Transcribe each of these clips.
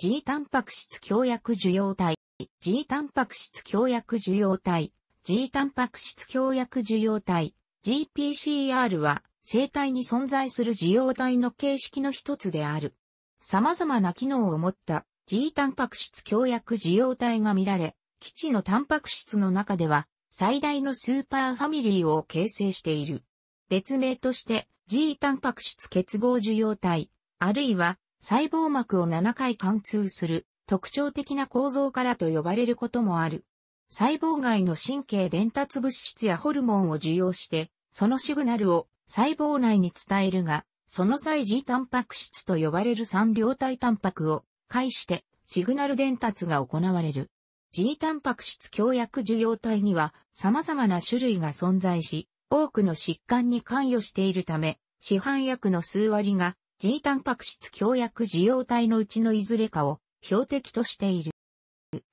G タンパク質強薬受容体、G タンパク質強薬受容体、G タンパク質強薬受容体、GPCR は生体に存在する受容体の形式の一つである。様々な機能を持った G タンパク質強薬受容体が見られ、基地のタンパク質の中では最大のスーパーファミリーを形成している。別名として G タンパク質結合受容体、あるいは細胞膜を7回貫通する特徴的な構造からと呼ばれることもある。細胞外の神経伝達物質やホルモンを受容して、そのシグナルを細胞内に伝えるが、その際 G タンパク質と呼ばれる三両体タンパクを介してシグナル伝達が行われる。G タンパク質強薬受容体には様々な種類が存在し、多くの疾患に関与しているため、市販薬の数割が G タンパク質強薬受容体のうちのいずれかを標的としている。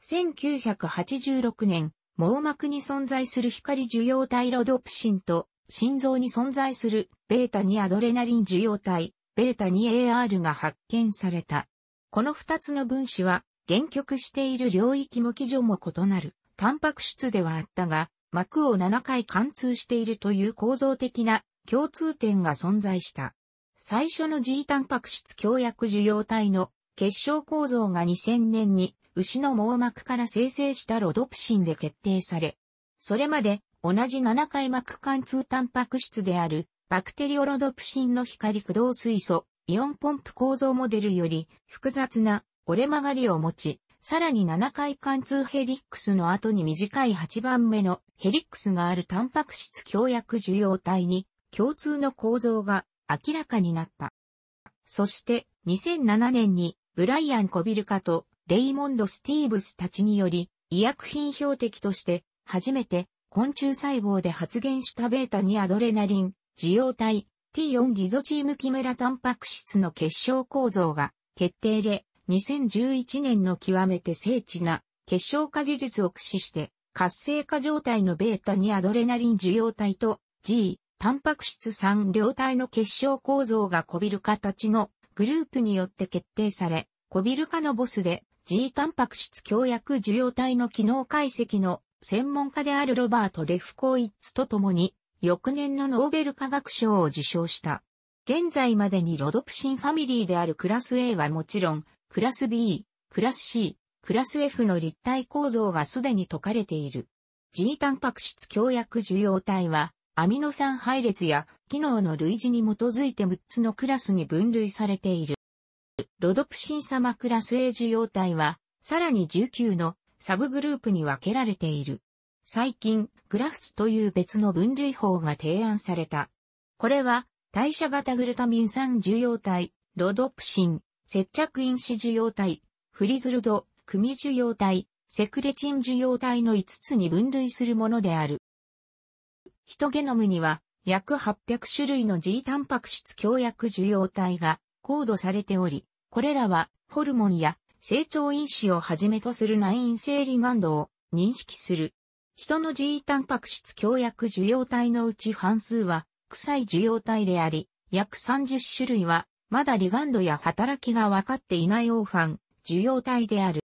1986年、網膜に存在する光受容体ロドプシンと心臓に存在するベータ2アドレナリン受容体、ベータ 2AR が発見された。この二つの分子は、原曲している領域も基準も異なる、タンパク質ではあったが、膜を7回貫通しているという構造的な共通点が存在した。最初の G タンパク質強薬受容体の結晶構造が2000年に牛の網膜から生成したロドプシンで決定され、それまで同じ7回膜貫通タンパク質であるバクテリオロドプシンの光駆動水素、イオンポンプ構造モデルより複雑な折れ曲がりを持ち、さらに7回貫通ヘリックスの後に短い8番目のヘリックスがあるタンパク質強薬受容体に共通の構造が明らかになった。そして2007年にブライアン・コビルカとレイモンド・スティーブスたちにより医薬品標的として初めて昆虫細胞で発現したベータにアドレナリン、受容体、T4 リゾチームキメラタンパク質の結晶構造が決定で2011年の極めて精緻な結晶化技術を駆使して活性化状態のベータにアドレナリン受容体と G、タンパク質3両体の結晶構造がコビル化たちのグループによって決定され、コビル化のボスで G タンパク質強薬受容体の機能解析の専門家であるロバート・レフコイッツと共に、翌年のノーベル化学賞を受賞した。現在までにロドプシンファミリーであるクラス A はもちろん、クラス B、クラス C、クラス F の立体構造がすでに解かれている。G タンパク質強薬受容体は、アミノ酸配列や機能の類似に基づいて6つのクラスに分類されている。ロドプシン様クラス A 受容体は、さらに19のサブグループに分けられている。最近、グラフスという別の分類法が提案された。これは、代謝型グルタミン酸受容体、ロドプシン、接着因子受容体、フリズルド、組受容体、セクレチン受容体の5つに分類するものである。ヒトゲノムには約800種類の G タンパク質強薬受容体が高度されており、これらはホルモンや成長因子をはじめとする内因性リガンドを認識する。人の G タンパク質強薬受容体のうち半数は臭い受容体であり、約30種類はまだリガンドや働きが分かっていないオーファン受容体である。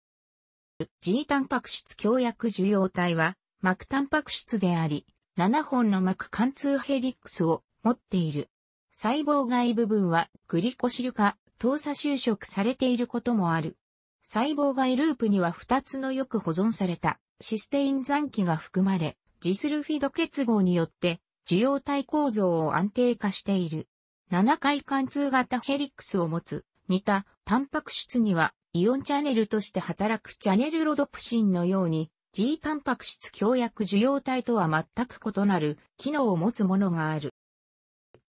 G タンパク質強薬受容体は膜タンパク質であり、7本の膜貫通ヘリックスを持っている。細胞外部分はグリコシル化、糖鎖収縮されていることもある。細胞外ループには2つのよく保存されたシステイン残機が含まれ、ジスルフィド結合によって受容体構造を安定化している。7回貫通型ヘリックスを持つ、似たタンパク質にはイオンチャネルとして働くチャネルロドプシンのように G タンパク質強薬受容体とは全く異なる機能を持つものがある。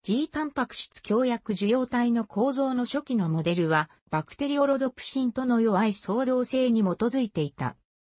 G タンパク質強薬受容体の構造の初期のモデルは、バクテリオロドプシンとの弱い相動性に基づいていた。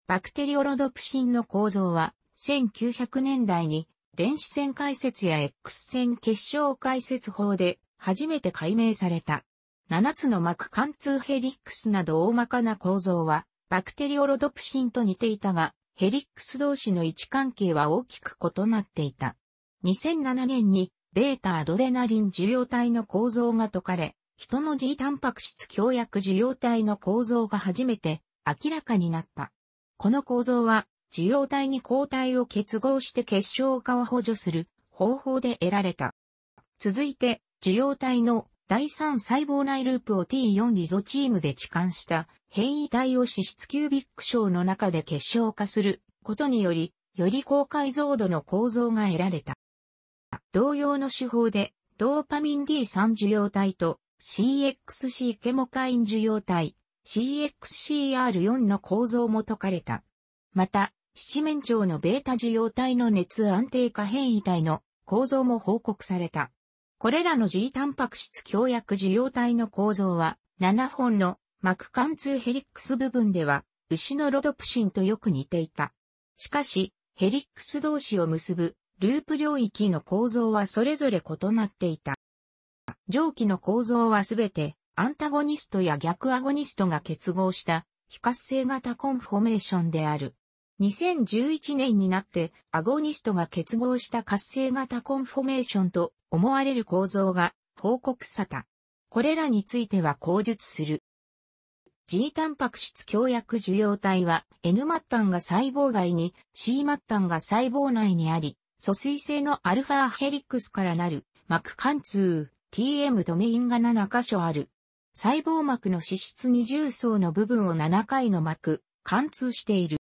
バクテリオロドプシンの構造は、1900年代に電子線解説や X 線結晶解説法で初めて解明された。7つの膜貫通ヘリックスなど大まかな構造は、バクテリオロドプシンと似ていたが、ヘリックス同士の位置関係は大きく異なっていた。2007年に、ベータアドレナリン受容体の構造が解かれ、人の G タンパク質強薬受容体の構造が初めて明らかになった。この構造は、受容体に抗体を結合して結晶化を補助する方法で得られた。続いて、受容体の第3細胞内ループを T4 リゾチームで置換した変異体を脂質キュービック症の中で結晶化することにより、より高解像度の構造が得られた。同様の手法で、ドーパミン D3 受容体と CXC ケモカイン受容体 CXCR4 の構造も解かれた。また、七面鳥のベータ受容体の熱安定化変異体の構造も報告された。これらの G タンパク質強薬受容体の構造は、7本の膜貫通ヘリックス部分では、牛のロドプシンとよく似ていた。しかし、ヘリックス同士を結ぶループ領域の構造はそれぞれ異なっていた。上記の構造はすべてアンタゴニストや逆アゴニストが結合した非活性型コンフォメーションである。2011年になってアゴニストが結合した活性型コンフォメーションと思われる構造が報告された。これらについては口述する。G タンパク質強薬受容体は N 末端が細胞外に C 末端が細胞内にあり、疎水性のアルファヘリックスからなる膜貫通 TM ドメインが7箇所ある。細胞膜の脂質二重層の部分を7回の膜貫通している。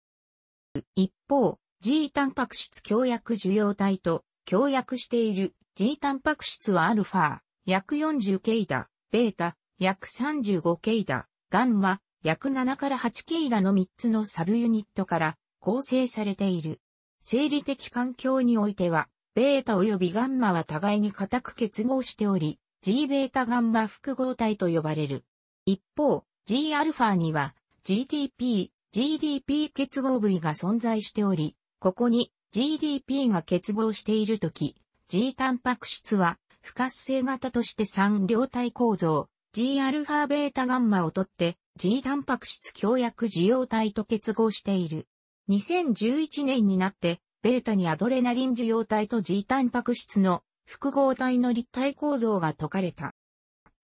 一方、G タンパク質強薬受容体と強薬している G タンパク質はアルファ、約 40K だ、ベータ、約 35K だ、ガンマ、約7から 8K だの3つのサブユニットから構成されている。生理的環境においては、ベータ及びガンマは互いに固く結合しており、G ベータガンマ複合体と呼ばれる。一方、G α には GTP、GDP 結合部位が存在しており、ここに GDP が結合しているとき、G タンパク質は不活性型として3両体構造、Gα ベータガンマをとって G タンパク質強薬受容体と結合している。2011年になって、ベータにアドレナリン受容体と G タンパク質の複合体の立体構造が解かれた。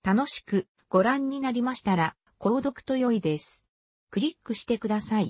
楽しくご覧になりましたら、購読と良いです。クリックしてください。